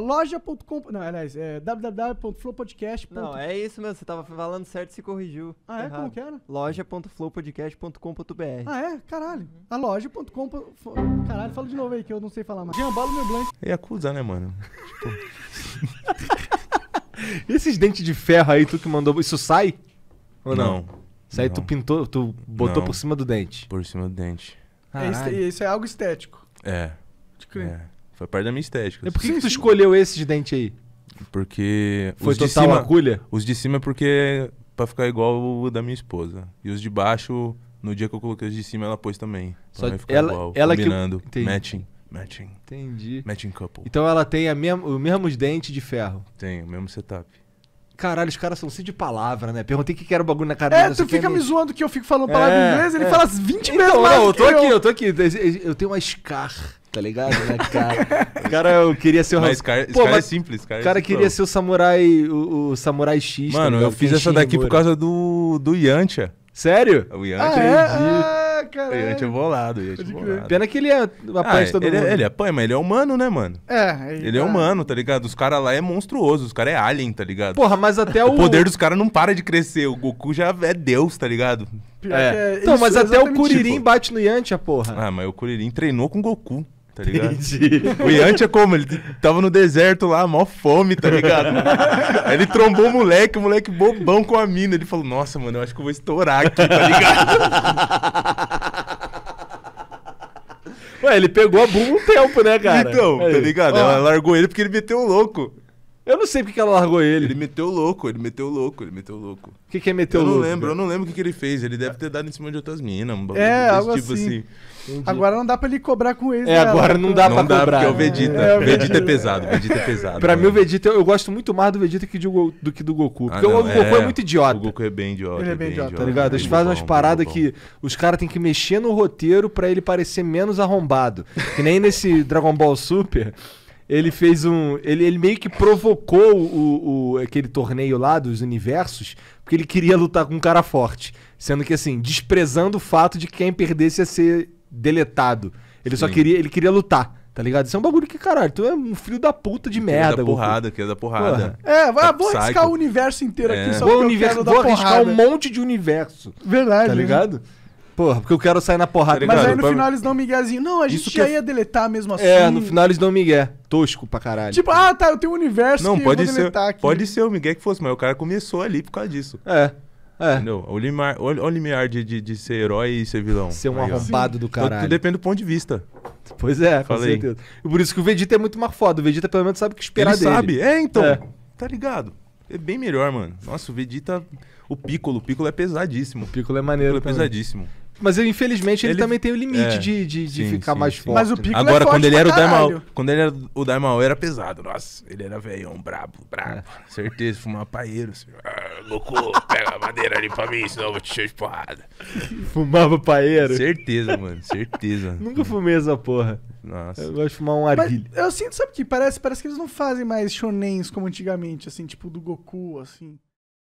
Loja.com. Não, aliás, é www.flowpodcast.com Não, é isso mesmo. Você tava falando certo e se corrigiu. Ah, é? Errado. Como que era? Loja.flowpodcast.com.br. Ah, é? Caralho. A loja.com. Caralho, fala de novo aí que eu não sei falar mais. Jambalo meu blanco. É acusar, né, mano? tipo... E esses dentes de ferro aí, tu que mandou. Isso sai? Ou não? Não. Isso aí tu pintou, tu botou Não. por cima do dente. Por cima do dente. É, isso, é algo estético. É. Pode crer. é. Foi parte da minha estética. E por que, que tu escolheu esses de dente aí? Porque. Foi os de cima, Os de cima é porque. pra ficar igual o da minha esposa. E os de baixo, no dia que eu coloquei os de cima, ela pôs também. Só pra ficar ela, igual. Ela combinando. Que... Matching. Matching. Entendi. Matching couple. Então ela tem a mesma, o mesmo dente de ferro. Tem, o mesmo setup. Caralho, os caras são assim de palavra, né? Perguntei o que era o bagulho na cara É, tu fica me zoando que eu fico falando palavra é, em inglês, ele é. fala 20 então, Não, eu tô aqui, eu... eu tô aqui. Eu tenho uma Scar tá ligado? Né, cara? cara, eu queria ser o. Mas, cara, Pô, cara é mas é simples, cara. O cara é queria ser o samurai, o, o samurai X. Tá mano, tá eu fiz essa daqui por causa do, do Yantia. Sério? O Yantia. Ah, é? é ah, cara. O Yantia é bolado, Yantia é Pena que ele ah, é, apanha ah, todo ele, mundo. Ele apanha, mas ele é humano, né, mano? É. Ele, ele é tá. humano, tá ligado? Os caras lá é monstruoso, os caras é alien, tá ligado? Porra, mas até o... O poder dos caras não para de crescer, o Goku já é Deus, tá ligado? É. É, então, mas até o Kuririn tipo... bate no Yantia, porra. Ah, mas o Kuririn treinou com o Goku. Tá ligado? Entendi. O Yantia é como? Ele tava no deserto lá, mó fome, tá ligado? Aí ele trombou o moleque, o moleque bobão com a mina. Ele falou, nossa, mano, eu acho que eu vou estourar aqui, tá ligado? Ué, ele pegou a bunda um tempo, né, cara? Então, tá Aí. tá ligado? Ó. Ela largou ele porque ele meteu o louco. Eu não sei porque que ela largou ele. Ele meteu louco, ele meteu louco, ele meteu louco. O que, que é meteu eu louco? Eu não lembro, cara? eu não lembro o que, que ele fez. Ele deve ter dado em cima de outras minas, um É, algo tipo assim. assim. Agora não dá pra ele cobrar com ele. É, agora não dá não pra dá cobrar. Porque né? é, é o Vegeta. É, é o Vegeta é pesado, Vegeta é pesado. pra mim, o Vegeta, eu, eu, gosto muito mais do Vegeta que do, do que do Goku. Ah, porque ah, não, o Goku é, é, muito idiota. O Goku é bem idiota. Ele é bem, bem idiota, tá idiota, tá ligado? Eles fazem umas paradas que os caras têm que mexer no roteiro pra ele parecer menos arrombado. Que nem nesse Dragon Ball Super ele fez um. Ele, ele meio que provocou o, o, aquele torneio lá dos universos, porque ele queria lutar com um cara forte. Sendo que, assim, desprezando o fato de que quem perdesse ia ser deletado. Ele Sim. só queria. Ele queria lutar. Tá ligado? Isso é um bagulho que, caralho, tu é um filho da puta de que merda, da porrada, que é da porrada. É, vai, tá vou psycho. arriscar o universo inteiro é. aqui só vou universo, quero vou porrada. arriscar um monte de universo. Verdade. Tá né? ligado? Né? Porra, porque eu quero sair na porrada. Tá Mas aí no final eles dão um miguezinho. Não, a gente Isso já é ia deletar mesmo é, assim. É, no final eles dão um migué. Tosco pra caralho. Tipo, ah, tá, eu tenho um universo Não, pode ser, aqui. Pode ser o migué que fosse, mas o cara começou ali por causa disso. É. É. Entendeu? O limiar, de, de, de, ser herói e ser vilão. Ser um Aí, arrombado do então, caralho. Tudo depende do ponto de vista. Pois é, com Falei. certeza. por isso que o Vegeta é muito mais foda. O Vegeta pelo menos sabe o que esperar Ele dele. sabe, é então. É. Tá ligado? É bem melhor, mano. Nossa, o Vegeta... O Piccolo, o Piccolo é pesadíssimo. O Piccolo é maneiro. O Piccolo é pesadíssimo. Mas infelizmente ele, ele também tem o limite é, de, de, de ficar sim, mais sim. forte. Mas o pico é Agora, é quando ele era o Daimao quando ele era o era pesado. Nossa, ele era velhão, brabo, brabo. É. Certeza, fumava paeiro. Assim. Ah, louco, pega a madeira ali pra mim, senão eu vou te encher de porrada. fumava paeiro? Certeza, mano, certeza. Nunca fumei essa porra. Nossa. Eu gosto de fumar um arguilho. Eu sinto, sabe o que? Parece, parece que eles não fazem mais shonens como antigamente, assim, tipo do Goku, assim.